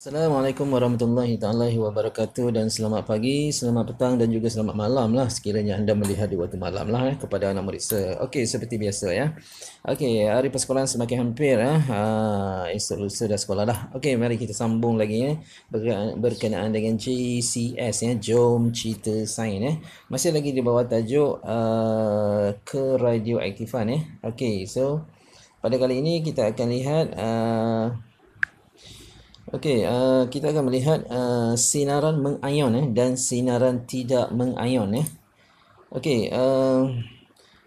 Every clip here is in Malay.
Assalamualaikum warahmatullahi taala wabarakatuh dan selamat pagi, selamat petang dan juga selamat malam lah sekiranya anda melihat di waktu malam lah eh, kepada anak murid saya. Okey seperti biasa ya. Okey hari persekolahan semakin hampir eh. ha, esok lusa dah sekolah dah. Okey mari kita sambung lagi ya eh. berkenaan dengan JCS ya, eh. Jom Cita Sain eh. Masih lagi di bawah tajuk uh, ke radioaktifan ya. Eh. Okey so pada kali ini kita akan lihat uh, Okey, uh, kita akan melihat uh, sinaran mengion eh, dan sinaran tidak mengion. Eh. Okey, uh,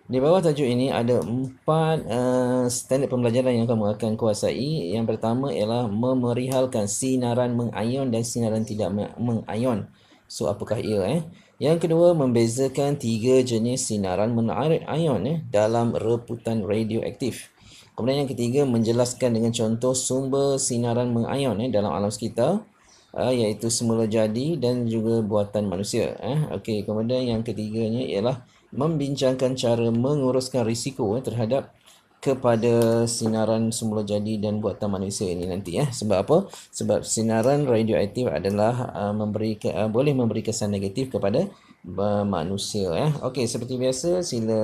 di bawah tajuk ini ada empat uh, standard pembelajaran yang kamu akan kuasai. Yang pertama ialah memerihalkan sinaran mengion dan sinaran tidak mengion. So, apakah ia? Eh? Yang kedua, membezakan tiga jenis sinaran menarik ion eh, dalam reputan radioaktif. Kemudian yang ketiga menjelaskan dengan contoh sumber sinaran mengion eh, dalam alam sekitar eh, iaitu semula jadi dan juga buatan manusia. Eh. Okey, kemudian yang ketiganya ialah membincangkan cara menguruskan risiko eh, terhadap kepada sinaran semula jadi dan buatan manusia ini nanti ya. Eh. Sebab apa? Sebab sinaran radioaktif adalah uh, memberi uh, boleh memberi kesan negatif kepada uh, manusia ya. Eh. Okey, seperti biasa sila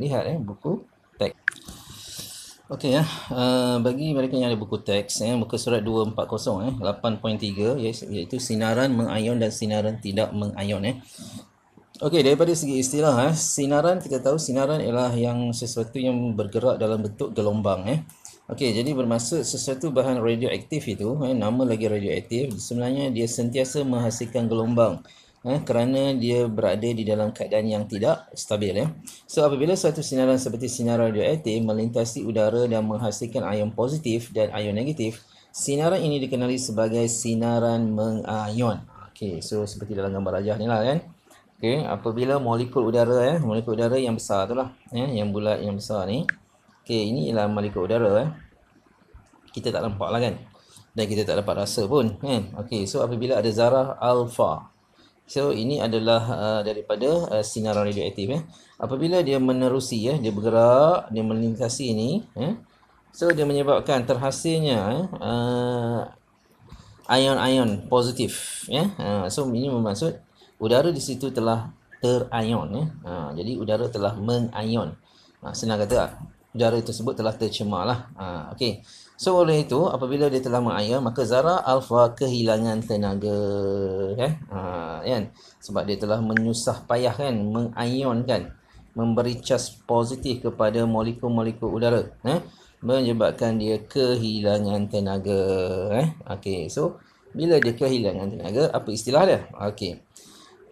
lihat eh buku Okey ya. Uh, bagi mereka yang ada buku teks ya, buku surat 240 eh 8.3 iaitu sinaran mengion dan sinaran tidak mengion eh. Okey daripada segi istilah eh sinaran kita tahu sinaran ialah yang sesuatu yang bergerak dalam bentuk gelombang eh. Okey jadi bermaksud sesuatu bahan radioaktif itu eh nama lagi radioaktif sebenarnya dia sentiasa menghasilkan gelombang eh, kerana dia berada di dalam keadaan yang tidak stabil ya. Eh. So apabila satu sinaran seperti sinar radioaktif melintasi udara dan menghasilkan ion positif dan ion negatif, sinaran ini dikenali sebagai sinaran mengion. Okay, so seperti dalam gambar rajah ni lah kan. Okay, apabila molekul udara eh, molekul udara yang besar tu lah, eh, yang bulat yang besar ni. Okay, ini ialah molekul udara eh. Kita tak nampak lah kan. Dan kita tak dapat rasa pun kan. Okey, so apabila ada zarah alpha So ini adalah uh, daripada uh, sinaran radioaktif ya. Eh. Apabila dia menerusi ya, eh, dia bergerak, dia melintasi ini Eh. So dia menyebabkan terhasilnya eh, uh, ion-ion positif ya. Yeah. Uh, so ini bermaksud udara di situ telah terion ya. Eh. Uh, jadi udara telah mengion. Uh, senang kata ah udara tersebut telah tercemar lah. Ha, okay. So oleh itu apabila dia telah mengayun maka zara alfa kehilangan tenaga eh, Ha, kan? Sebab dia telah menyusah payah kan mengayunkan memberi cas positif kepada molekul-molekul udara eh? menyebabkan dia kehilangan tenaga eh? Okay. So bila dia kehilangan tenaga apa istilah dia? Okay.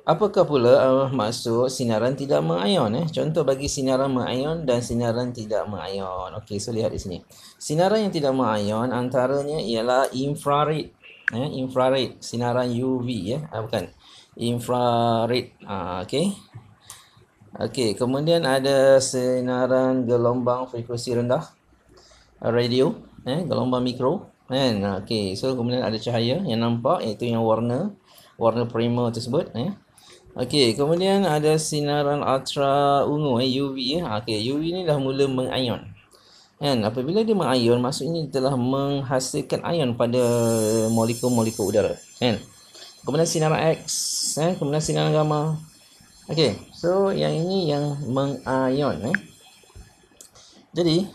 Apakah pula uh, maksud sinaran tidak mengayon? eh? Contoh bagi sinaran mengayon dan sinaran tidak mengayon. Okey, so lihat di sini. Sinaran yang tidak mengayon antaranya ialah infrared eh infrared, sinaran UV ya. Eh? Ah, bukan. Infrared. Ah okey. Okey, kemudian ada sinaran gelombang frekuensi rendah radio eh gelombang mikro kan. Okey, so kemudian ada cahaya yang nampak iaitu yang warna warna primer tersebut Eh? Okey, kemudian ada sinaran ultra ungu eh, UV ya. Eh. Ha, okey, UV ni dah mula mengion. Kan? Apabila dia mengion, maksudnya dia telah menghasilkan ion pada molekul-molekul udara. Kan? Kemudian sinaran X, eh, kemudian sinaran gamma. Okey, so yang ini yang mengion eh. Jadi,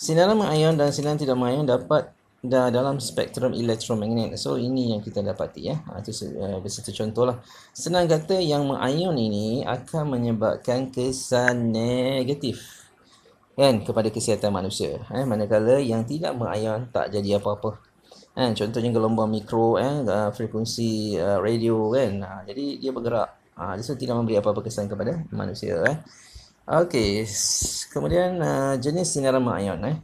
sinaran mengion dan sinaran tidak mengion dapat dah dalam spektrum elektromagnet. So ini yang kita dapati ya. Ha, itu uh, eh, satu contoh lah. Senang kata yang mengion ini akan menyebabkan kesan negatif kan kepada kesihatan manusia. Eh, manakala yang tidak mengion tak jadi apa-apa. Kan, contohnya gelombang mikro, eh, eh frekuensi uh, radio kan. Ha, jadi dia bergerak. Ha, jadi tidak memberi apa-apa kesan kepada manusia. Eh. Okey, kemudian uh, jenis sinaran mengion. Eh.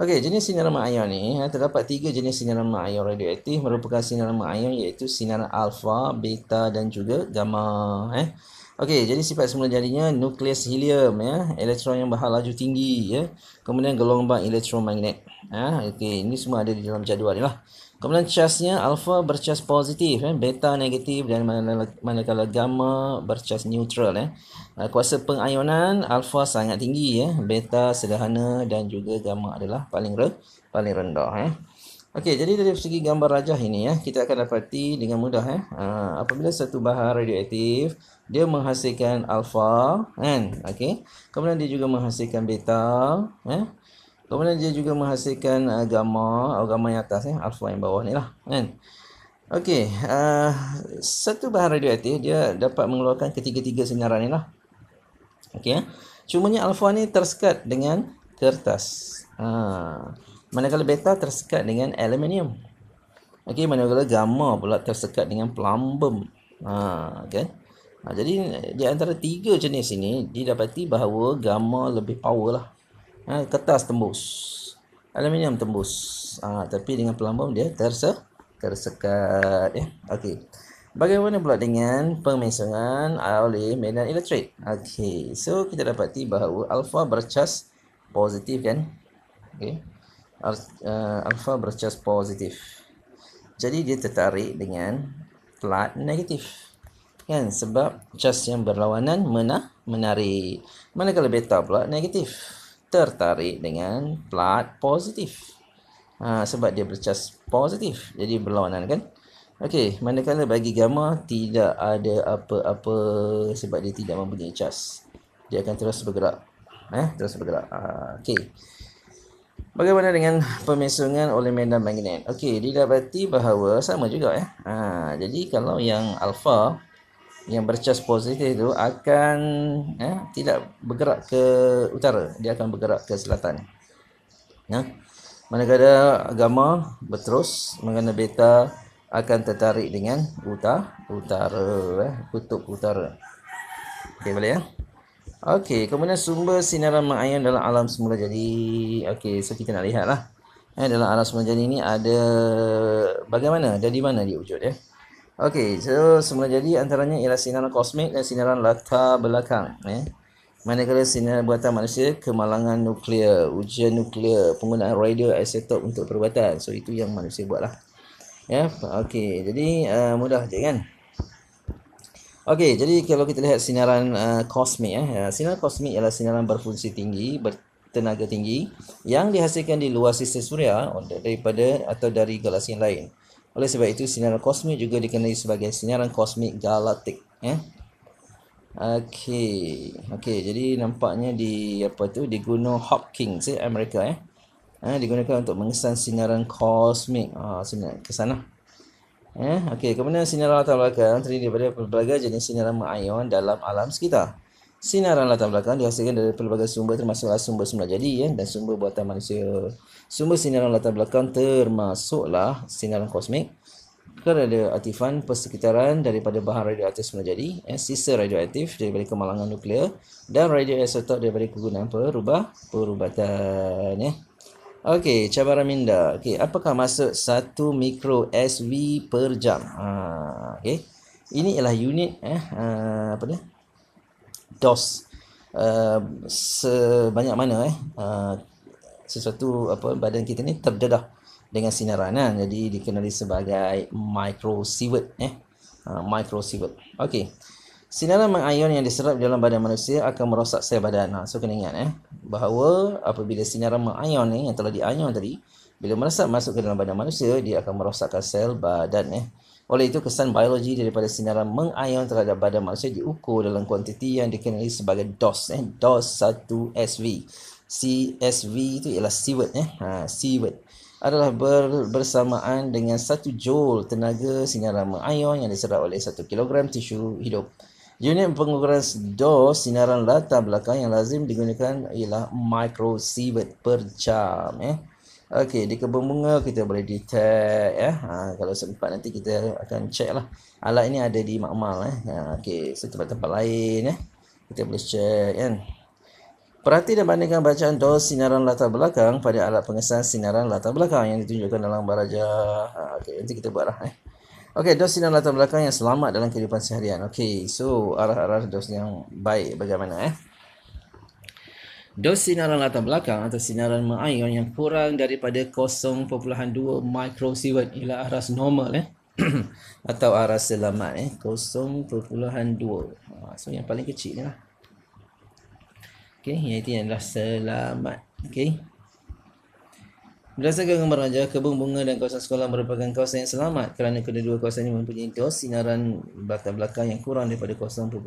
Okey, jenis sinar ion ni eh, terdapat tiga jenis sinar ion radioaktif merupakan sinar ion iaitu sinar alfa, beta dan juga gamma eh. Okey, jadi sifat semula jadinya nukleus helium ya, elektron yang berhal laju tinggi ya. Kemudian gelombang elektromagnet. Ah, ha, okey, ini semua ada di dalam jadual ni lah. Kemudian casnya alfa bercas positif, ya. beta negatif dan manakala gamma bercas neutral ya. Ha, kuasa pengayunan alfa sangat tinggi ya, beta sederhana dan juga gamma adalah paling re- paling rendah ya. Okey, jadi dari segi gambar rajah ini ya, kita akan dapati dengan mudah ya. Ha, apabila satu bahan radioaktif dia menghasilkan alfa kan okey kemudian dia juga menghasilkan beta eh kemudian dia juga menghasilkan uh, gamma atau oh, gamma yang atas eh alfa yang bawah ni lah kan okey uh, satu bahan radioaktif dia dapat mengeluarkan ketiga-tiga senyaran ni lah okey eh? ni alfa ni tersekat dengan kertas ha manakala beta tersekat dengan aluminium okey manakala gamma pula tersekat dengan plumbum ha kan okay? Ha, jadi eh, di antara tiga jenis ini didapati bahawa gamma lebih power lah. Ha, kertas tembus. Aluminium tembus. Ha, tapi dengan pelambung dia terse tersekat ya. Okey. Bagaimana pula dengan pemesongan oleh medan elektrik? Okey. So kita dapati bahawa alpha bercas positif kan. Okey. Alfa eh, bercas positif. Jadi dia tertarik dengan plat negatif kan sebab cas yang berlawanan mena menarik kalau beta pula negatif tertarik dengan plat positif ha, sebab dia bercas positif jadi berlawanan kan Okey, manakala bagi gamma tidak ada apa-apa sebab dia tidak mempunyai cas. Dia akan terus bergerak. Eh, terus bergerak. Uh, Okey. Bagaimana dengan pemesungan oleh medan magnet? Okey, didapati bahawa sama juga eh. Ha, jadi kalau yang alpha yang bercas positif itu akan eh, tidak bergerak ke utara dia akan bergerak ke selatan ya manakala agama berterus mengenai beta akan tertarik dengan utah utara eh, kutub utara okey boleh ya eh? okey kemudian sumber sinaran mayan dalam alam semula jadi okey so kita nak lihatlah eh, dalam alam semula jadi ini ada bagaimana di mana dia wujud ya Okey, so semula jadi antaranya ialah sinaran kosmik dan sinaran latar belakang. Eh. Manakala sinaran buatan manusia, kemalangan nuklear, ujian nuklear, penggunaan radio isotop untuk perubatan. So, itu yang manusia buatlah. Ya, yeah. okey. Jadi, uh, mudah je kan? Okey, jadi kalau kita lihat sinaran uh, kosmik. Eh. Uh, sinaran kosmik ialah sinaran berfungsi tinggi, bertenaga tinggi yang dihasilkan di luar sistem suria daripada atau dari galaksi lain. Oleh sebab itu sinaran kosmik juga dikenali sebagai sinaran kosmik galaktik ya. Okey. Okey, jadi nampaknya di apa tu di Gunung Hopkins ya Amerika ya. Ha, digunakan untuk mengesan sinaran kosmik. Ah ha, sinar ke sana. Ya, okey. Kemudian sinaran latar belakang terdiri daripada pelbagai jenis sinaran ion dalam alam sekitar. Sinaran latar belakang dihasilkan dari pelbagai sumber termasuklah sumber semula jadi ya, dan sumber buatan manusia. Sumber sinaran latar belakang termasuklah sinaran kosmik, ada keradioaktifan persekitaran daripada bahan radioaktif semula jadi, ya, sisa radioaktif daripada kemalangan nuklear dan radioisotop daripada kegunaan perubah perubatan. Ya. Okey, cabaran minda. Okey, apakah masuk 1 mikro SV per jam? Ha, okey. Ini ialah unit eh ah, apa dia? dos uh, sebanyak mana eh uh, sesuatu apa badan kita ni terdedah dengan sinaran kan? jadi dikenali sebagai micro sievert eh uh, micro sievert okey sinaran mengion yang diserap dalam badan manusia akan merosak sel badan nah, ha, so kena ingat eh bahawa apabila sinaran mengion ni yang telah dion tadi bila merosak masuk ke dalam badan manusia dia akan merosakkan sel badan eh oleh itu, kesan biologi daripada sinaran mengion terhadap badan manusia diukur dalam kuantiti yang dikenali sebagai DOS. Eh? DOS 1SV. CSV itu ialah sievert. Eh? Ha, sievert adalah ber, bersamaan dengan 1 jol tenaga sinaran mengion yang diserap oleh 1 kilogram tisu hidup. Unit pengukuran DOS sinaran latar belakang yang lazim digunakan ialah microsievert per jam. Eh? Okey, di kebun bunga kita boleh detect ya. Ha, kalau sempat nanti kita akan check lah. Alat ini ada di makmal eh. Ha, Okey, so tempat lain ya. Kita boleh check kan. Perhati dan bandingkan bacaan dos sinaran latar belakang pada alat pengesan sinaran latar belakang yang ditunjukkan dalam baraja. Ha, Okey, nanti kita buat lah, eh. Okey, dos sinaran latar belakang yang selamat dalam kehidupan seharian. Okey, so arah-arah dos yang baik bagaimana eh. Dos sinaran latar belakang atau sinaran mengion yang kurang daripada 0.2 microsievert ialah aras normal eh atau aras selamat eh 0.2 ha, so yang paling kecil ni lah okay, iaitu yang adalah selamat okay. berdasarkan gambar rajah kebun bunga dan kawasan sekolah merupakan kawasan yang selamat kerana kedua-dua kawasan ini mempunyai dos sinaran latar belakang yang kurang daripada 0.2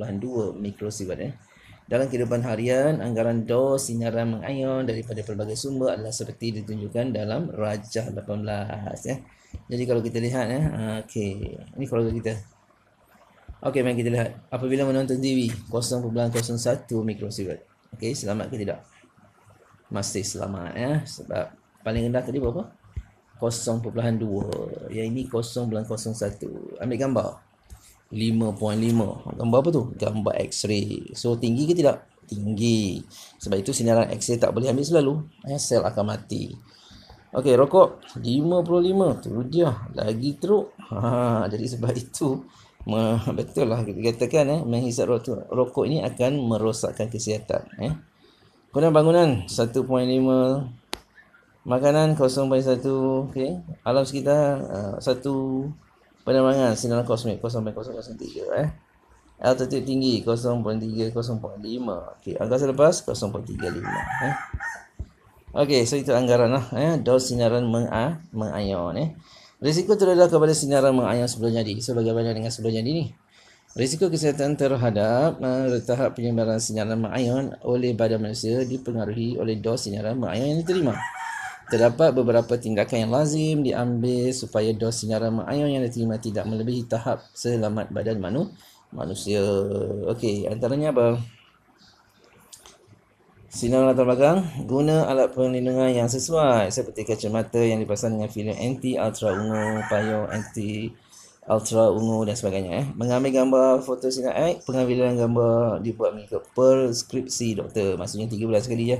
microsievert eh dalam kehidupan harian, anggaran dos sinaran mengayun daripada pelbagai sumber adalah seperti ditunjukkan dalam Raja 18. Ya. Jadi kalau kita lihat, ya, ah, okay. ini keluarga kita. Okey, mari kita lihat. Apabila menonton TV, 0.01 mikrosievert. Okey, selamat ke tidak? Masih selamat ya. Sebab paling rendah tadi berapa? 0.2. Yang ini 0.01. Ambil gambar. 5.5 gambar apa tu gambar x-ray so tinggi ke tidak tinggi sebab itu sinaran x-ray tak boleh ambil selalu eh, sel akan mati Okey, rokok 55 tu dia lagi teruk ha, jadi sebab itu betul lah kita katakan eh menghisap rokok, rokok ini akan merosakkan kesihatan eh kemudian bangunan 1.5 Makanan 0.1 okay. Alam sekitar uh, penerbangan sinar kosmik 0.003 eh. Altitude tinggi 0.3 0.5. Okey, angkasa lepas 0.35 eh. Okey, so itu anggaran lah eh. Dos sinaran menga ah, mengayon eh. Risiko terhadap kepada sinaran mengayon sebelum jadi. So bagaimana dengan sebelum jadi ni? Risiko kesihatan terhadap uh, eh, tahap penyebaran sinaran mengayon oleh badan manusia dipengaruhi oleh dos sinaran mengayon yang diterima. Terdapat beberapa tindakan yang lazim diambil supaya dos sinar ion yang diterima tidak melebihi tahap selamat badan manu manusia. Okey, antaranya apa? Sinar latar belakang, guna alat perlindungan yang sesuai seperti kacamata yang dipasang dengan filem anti ultra ungu, payung anti ultra ungu dan sebagainya eh. Mengambil gambar foto sinar X, pengambilan gambar dibuat mengikut preskripsi doktor. Maksudnya 13 kali je. Ya.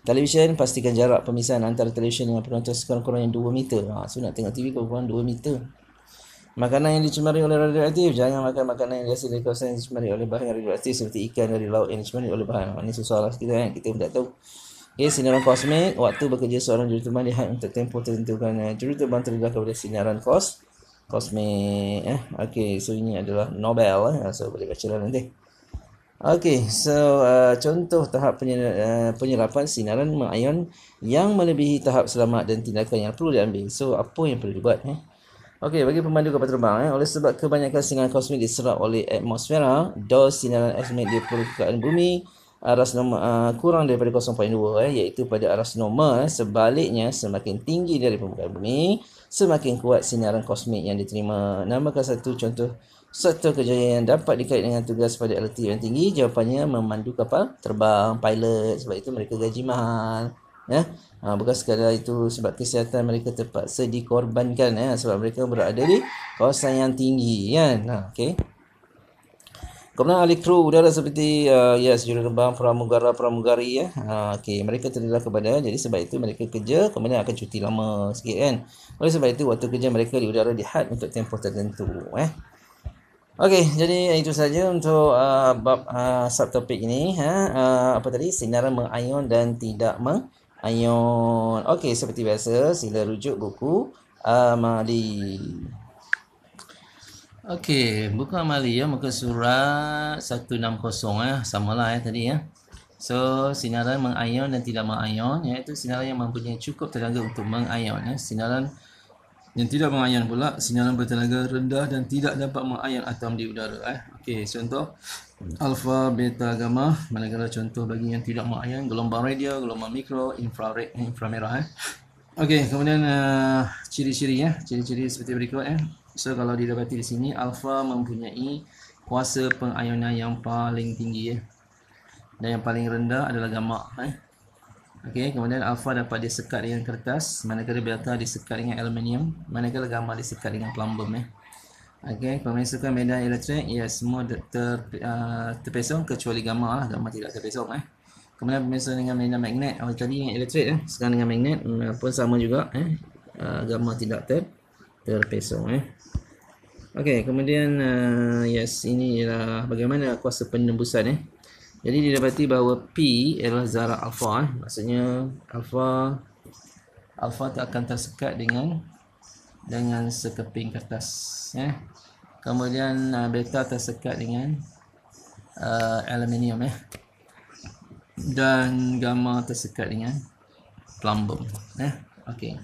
Televisyen pastikan jarak pemisahan antara televisyen dengan penonton sekurang-kurangnya 2 meter. Ha, so nak tengok TV kau kurang 2 meter. Makanan yang dicemari oleh radioaktif, jangan makan makanan yang biasa dari kawasan yang dicemari oleh bahan radioaktif seperti ikan dari laut yang dicemari oleh bahan. Ha, ini susah lah kita kan, kita pun tak tahu. Okay, sinaran kosmik, waktu bekerja seorang juruterbang lihat untuk tempoh tertentu kerana eh, juruterbang terdedah kepada sinaran kos kosmik. Eh, okay, so ini adalah Nobel. Eh. Ha, so boleh baca lah nanti. Okey, so uh, contoh tahap uh, penyerapan sinaran mengion yang melebihi tahap selamat dan tindakan yang perlu diambil. So apa yang perlu dibuat eh? Okey, bagi pemandu kapal terbang eh, oleh sebab kebanyakan sinaran kosmik diserap oleh atmosfera, dos sinaran kosmik di permukaan bumi aras normal uh, kurang daripada 0.2 eh, iaitu pada aras normal eh, sebaliknya semakin tinggi dari permukaan bumi semakin kuat sinaran kosmik yang diterima. Nambahkan satu contoh satu kejayaan yang dapat dikait dengan tugas pada LT yang tinggi Jawapannya memandu kapal terbang, pilot Sebab itu mereka gaji mahal ya? Ha, bukan sekadar itu sebab kesihatan mereka terpaksa dikorbankan ya? Sebab mereka berada di kawasan yang tinggi ya? ha, okay. Kemudian ahli kru udara seperti uh, yes, juru gembang, pramugara, pramugari ya. Uh, ha, okay. Mereka terdedah kepada Jadi sebab itu mereka kerja kemudian akan cuti lama sikit kan Oleh sebab itu waktu kerja mereka di udara dihad untuk tempoh tertentu eh? Okey, jadi itu saja untuk uh, bab uh, subtopik ini. Ha? Uh, apa tadi? Sinaran mengayon dan tidak mengayon. Okey, seperti biasa, sila rujuk buku Amali. Okey, buku Amali ya, muka surat 160 ya, lah ya tadi ya. So, sinaran mengayon dan tidak mengayon, iaitu sinaran yang mempunyai cukup tenaga untuk mengayon. Ya. Sinaran mengayon yang tidak mengayang pula sinyalan bertenaga rendah dan tidak dapat mengayang atom di udara eh. Okey, contoh alfa, beta, gamma, manakala contoh bagi yang tidak mengayang gelombang radio, gelombang mikro, infrared, eh, inframerah eh. Okey, kemudian eh, ciri-ciri uh, ya, ciri-ciri seperti berikut eh. So kalau didapati di sini alfa mempunyai kuasa pengayunan yang paling tinggi eh. Dan yang paling rendah adalah gamma eh. Okey, kemudian alpha dapat disekat dengan kertas, manakala beta disekat dengan aluminium, manakala gamma disekat dengan plumbum eh. Okey, pemasukan medan elektrik ya semua ter, uh, terpesong kecuali gamma lah, gamma tidak terpesong eh. Kemudian pemasukan dengan medan magnet, awal oh, tadi dengan elektrik eh, sekarang dengan magnet mm, pun sama juga eh. Uh, ah, gamma tidak ter, terpesong eh. Okey, kemudian uh, yes ini ialah bagaimana kuasa penembusan eh. Jadi didapati bahawa P adalah zarah alfa eh. Maksudnya alfa alfa tak akan tersekat dengan dengan sekeping kertas eh. Kemudian uh, beta tersekat dengan uh, aluminium eh. Dan gamma tersekat dengan plumbum eh. Okey.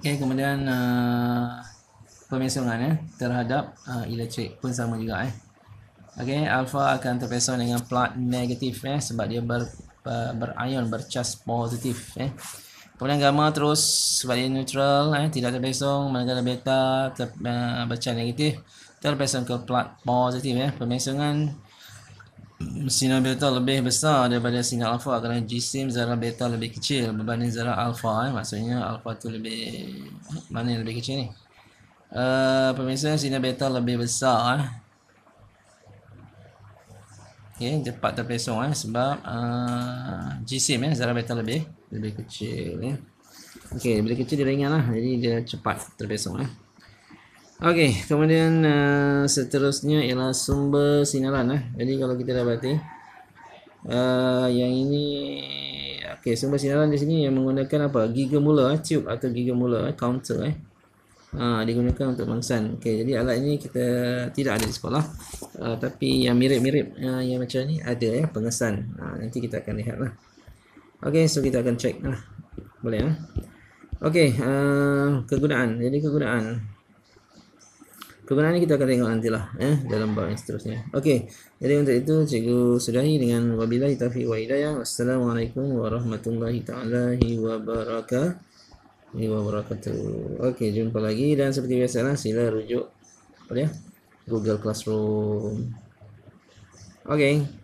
Okey kemudian uh, pemisungan eh, terhadap uh, elektrik pun sama juga eh. Okay, alpha akan terpesong dengan plat negatif eh, sebab dia ber, ber, berion bercas positif. Eh. Kemudian gamma terus sebab dia neutral, eh, tidak terpesong. Manakala beta ter, uh, bercas negatif terpesong ke plat positif. Eh. Pemesongan sinar beta lebih besar daripada sinar alpha kerana jisim zarah beta lebih kecil berbanding zarah alpha. Eh. Maksudnya alpha tu lebih, eh, mana lebih kecil ni? Uh, eh, pemesongan sinar beta lebih besar. Eh okay, cepat terpesong eh sebab uh, ah, jisim eh zarah beta lebih lebih kecil eh. Okey, lebih kecil dia ringan lah. Jadi dia cepat terpesong eh. Okey, kemudian uh, seterusnya ialah sumber sinaran eh. Jadi kalau kita dapati uh, ah, yang ini okey, sumber sinaran di sini yang menggunakan apa? Giga mula eh, tube atau giga mula eh, counter eh ha, digunakan untuk mangsan. Okey, jadi alat ini kita tidak ada di sekolah. Uh, tapi yang mirip-mirip uh, yang macam ni ada ya eh, pengesan. Ha, nanti kita akan lihatlah. Okey, so kita akan check lah. Boleh ya? Eh? Okey, uh, ha, kegunaan. Jadi kegunaan. Kegunaan ini kita akan tengok nantilah eh, dalam bab yang seterusnya. Okey, jadi untuk itu cikgu sudahi dengan wabillahi taufiq wa hidayah. Assalamualaikum warahmatullahi taala wabarakatuh tu, Okey, jumpa lagi dan seperti biasalah sila rujuk apa dia? Google Classroom. Okey.